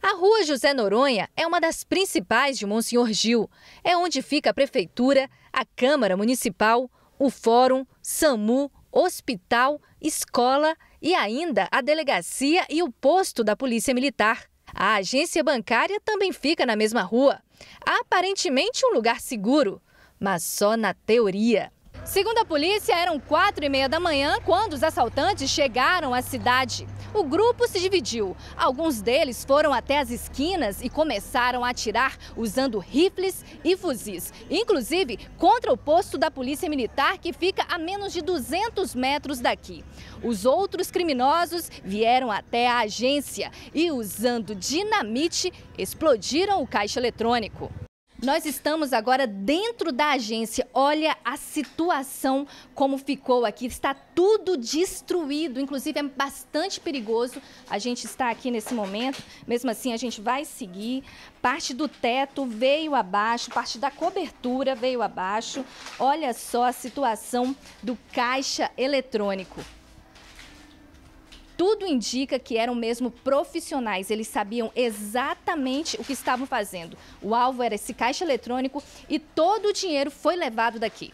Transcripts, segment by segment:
A Rua José Noronha é uma das principais de Monsenhor Gil. É onde fica a Prefeitura, a Câmara Municipal, o Fórum, SAMU, Hospital, Escola e ainda a Delegacia e o Posto da Polícia Militar. A agência bancária também fica na mesma rua. Aparentemente um lugar seguro, mas só na teoria. Segundo a polícia, eram quatro e meia da manhã quando os assaltantes chegaram à cidade. O grupo se dividiu. Alguns deles foram até as esquinas e começaram a atirar usando rifles e fuzis, inclusive contra o posto da Polícia Militar que fica a menos de 200 metros daqui. Os outros criminosos vieram até a agência e, usando dinamite, explodiram o caixa eletrônico. Nós estamos agora dentro da agência. Olha a situação como ficou aqui. Está tudo destruído, inclusive é bastante perigoso. A gente estar aqui nesse momento. Mesmo assim, a gente vai seguir. Parte do teto veio abaixo, parte da cobertura veio abaixo. Olha só a situação do caixa eletrônico. Tudo indica que eram mesmo profissionais, eles sabiam exatamente o que estavam fazendo. O alvo era esse caixa eletrônico e todo o dinheiro foi levado daqui.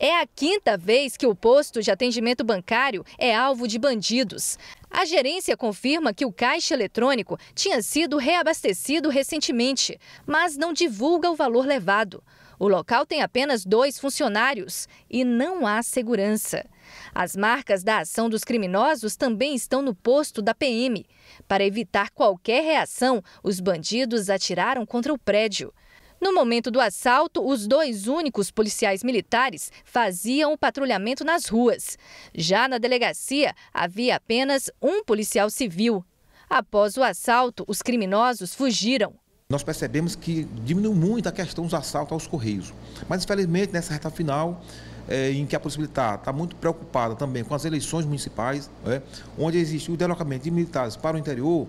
É a quinta vez que o posto de atendimento bancário é alvo de bandidos. A gerência confirma que o caixa eletrônico tinha sido reabastecido recentemente, mas não divulga o valor levado. O local tem apenas dois funcionários e não há segurança. As marcas da ação dos criminosos também estão no posto da PM. Para evitar qualquer reação, os bandidos atiraram contra o prédio. No momento do assalto, os dois únicos policiais militares faziam o patrulhamento nas ruas. Já na delegacia, havia apenas um policial civil. Após o assalto, os criminosos fugiram. Nós percebemos que diminuiu muito a questão dos assaltos aos Correios. Mas, infelizmente, nessa reta final, é, em que a possibilidade está muito preocupada também com as eleições municipais, é, onde existe o deslocamento de militares para o interior,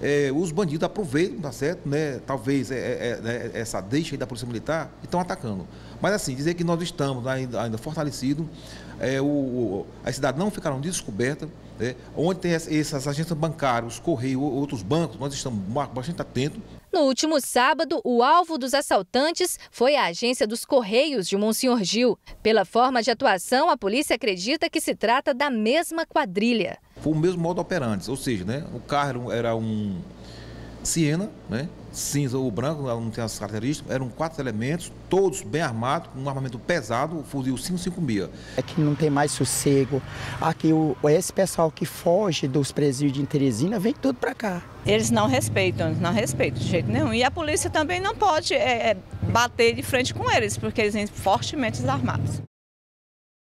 é, os bandidos aproveitam, tá certo? Né? Talvez é, é, é né, essa deixa aí da Polícia Militar e estão atacando. Mas assim, dizer que nós estamos ainda, ainda fortalecidos, é, o, o, as cidades não ficaram descobertas. Né? Onde tem essas agências bancárias, os Correios, outros bancos, nós estamos bastante atentos, no último sábado, o alvo dos assaltantes foi a agência dos Correios de Monsenhor Gil. Pela forma de atuação, a polícia acredita que se trata da mesma quadrilha. Foi o mesmo modo operante, ou seja, né, o carro era um Siena, né? cinza ou branco, ela não tem as características. Eram quatro elementos, todos bem armados, com um armamento pesado, o fuzil 556. Aqui é não tem mais sossego. Aqui, o, esse pessoal que foge dos presídios em Teresina vem tudo para cá. Eles não respeitam, não respeitam de jeito nenhum. E a polícia também não pode é, é bater de frente com eles, porque eles vêm fortemente armados.